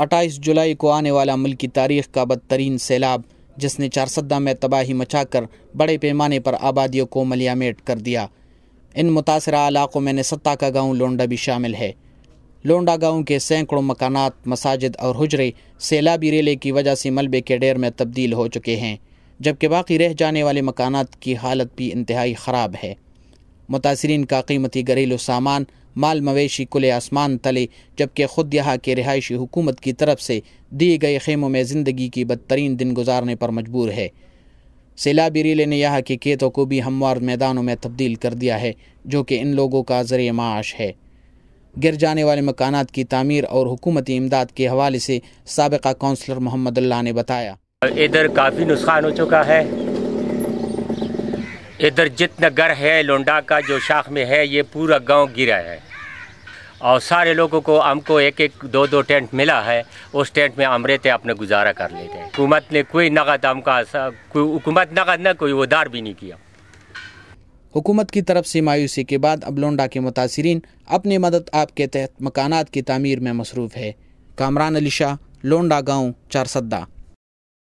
अट्ठाईस जुलाई को आने वाला मुल्क की तारीख का बदतरीन सैलाब जिसने चारसदा में तबाही मचाकर बड़े पैमाने पर आबादियों को मलियामेट कर दिया इन मुतासर इलाक़ों में नसत्ता का गाँव लोंडा भी शामिल है लोंडा गांव के सैकड़ों मकानात मसाजिद और हजरे सैलाबी रेले की वजह से मलबे के डेर में तब्दील हो चुके हैं जबकि बाकी रह जाने वाले मकानात की हालत भी इंतहाई ख़राब है मुतासरीन का कीमती घरेलू सामान माल मवेशी कुल आसमान तले जबकि ख़ुद यहाँ के रिहायशी हुकूमत की तरफ से दिए गए खेमों में ज़िंदगी की बदतरीन दिन गुजारने पर मजबूर है सैलाबी रीले ने यहाँ के खेतों को भी हमवार मैदानों में तब्दील कर दिया है जो कि इन लोगों का ज़र माश है गिर जाने वाले मकाना की तमीर और हुकूमती इमदाद के हवाले से सबका कौंसलर मोहम्मद ने बताया इधर काफ़ी नुकसान हो चुका है इधर जितना घर है लोंडा का जो शाख में है ये पूरा गांव गिरा है और सारे लोगों को हमको एक एक दो दो टेंट मिला है उस टेंट में हम रहते गुजारा कर लेते हैं हुकूमत ने कोई नकद हमका हुकूमत नकद ना कोई उधार भी नहीं किया हुकूमत की तरफ से मायूसी के बाद अब लोंडा के मुतासरीन अपनी मदद आप के तहत मकानात की तमीर में मसरूफ़ है कामरान अली शाह लोंडा गाँव चारसद्दा